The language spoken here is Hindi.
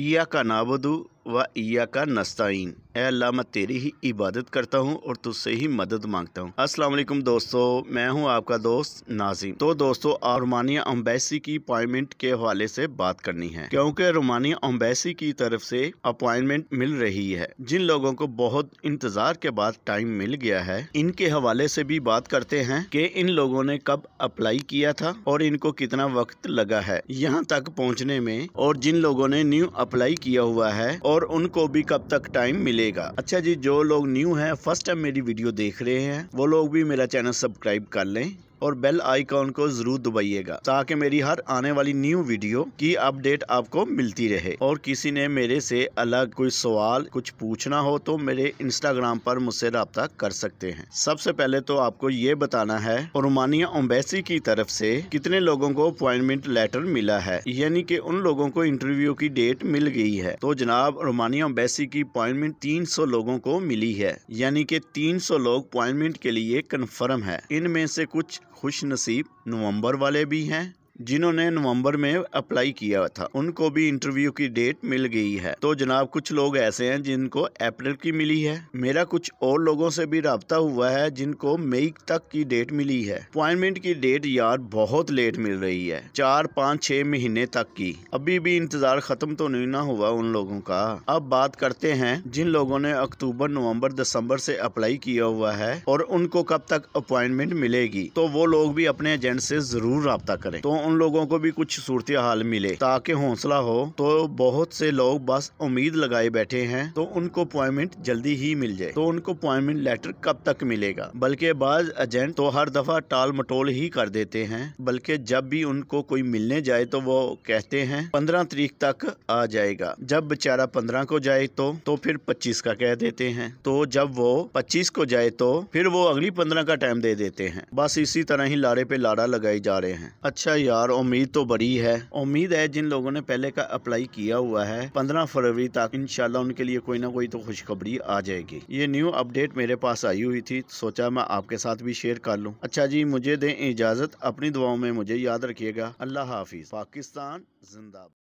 ಈ ಯಾಕ व ईया का नस्ताइन अल्लाह मैं तेरी ही इबादत करता हूँ और तुझसे ही मदद मांगता हूँ असलम दोस्तों मैं हूँ आपका दोस्त नाजिम तो दोस्तों रोमानिया अम्बेसी की अपॉइंटमेंट के हवाले से बात करनी है क्योंकि रोमानिया अम्बेसी की तरफ से अपॉइंटमेंट मिल रही है जिन लोगों को बहुत इंतजार के बाद टाइम मिल गया है इनके हवाले से भी बात करते हैं कि इन लोगों ने कब अप्लाई किया था और इनको कितना वक्त लगा है यहाँ तक पहुँचने में और जिन लोगों ने न्यू अप्लाई किया हुआ है और उनको भी कब तक टाइम मिलेगा अच्छा जी जो लोग न्यू हैं फर्स्ट टाइम मेरी वीडियो देख रहे हैं वो लोग भी मेरा चैनल सब्सक्राइब कर लें और बेल आइकॉन को जरूर दबाइएगा ताकि मेरी हर आने वाली न्यू वीडियो की अपडेट आपको मिलती रहे और किसी ने मेरे से अलग कोई सवाल कुछ पूछना हो तो मेरे इंस्टाग्राम पर मुझसे रबता कर सकते हैं सबसे पहले तो आपको ये बताना है रोमानिया अम्बेसी की तरफ से कितने लोगों को अपॉइंटमेंट लेटर मिला है यानी कि उन लोगों को इंटरव्यू की डेट मिल गई है तो जनाब रोमानिया अम्बेसी की अपॉइंटमेंट 300 लोगों को मिली है यानी कि 300 लोग अपॉइंटमेंट के लिए कन्फर्म है इनमें से कुछ खुश नसीब नवंबर वाले भी हैं जिन्होंने नवंबर में अप्लाई किया था उनको भी इंटरव्यू की डेट मिल गई है तो जनाब कुछ लोग ऐसे हैं जिनको अप्रैल की मिली है मेरा कुछ और लोगों से भी रबता हुआ है जिनको मई तक की डेट मिली है अपॉइंटमेंट की डेट यार बहुत लेट मिल रही है चार पाँच छह महीने तक की अभी भी इंतजार खत्म तो नहीं ना हुआ उन लोगों का अब बात करते हैं जिन लोगों ने अक्टूबर नवम्बर दिसम्बर से अप्लाई किया हुआ है और उनको कब तक अपॉइंटमेंट मिलेगी तो वो लोग भी अपने एजेंट से जरूर रबता करें तो उन लोगों को भी कुछ सूरत हाल मिले ताकि हौसला हो तो बहुत से लोग बस उम्मीद लगाए बैठे हैं तो उनको अपॉइंटमेंट जल्दी ही मिल जाए तो उनको अपॉइंटमेंट लेटर कब तक मिलेगा बल्कि बाज एजेंट तो हर दफा टाल मटोल ही कर देते हैं बल्कि जब भी उनको कोई मिलने जाए तो वो कहते हैं पंद्रह तारीख तक आ जाएगा जब बेचारा पंद्रह को जाए तो तो फिर पच्चीस का कह देते हैं तो जब वो पच्चीस को जाए तो फिर वो अगली पंद्रह का टाइम दे देते हैं बस इसी तरह ही लारे पे लारा लगाए जा रहे हैं अच्छा यार यार उम्मीद तो बड़ी है उम्मीद है जिन लोगों ने पहले का अप्लाई किया हुआ है पंद्रह फरवरी तक इनशाला उनके लिए कोई ना कोई तो खुशखबरी आ जाएगी ये न्यू अपडेट मेरे पास आई हुई थी सोचा मैं आपके साथ भी शेयर कर लूँ अच्छा जी मुझे दें इजाज़त अपनी दुआओं में मुझे याद रखियेगा अल्लाह हाफिज़ पाकिस्तान जिंदाबाद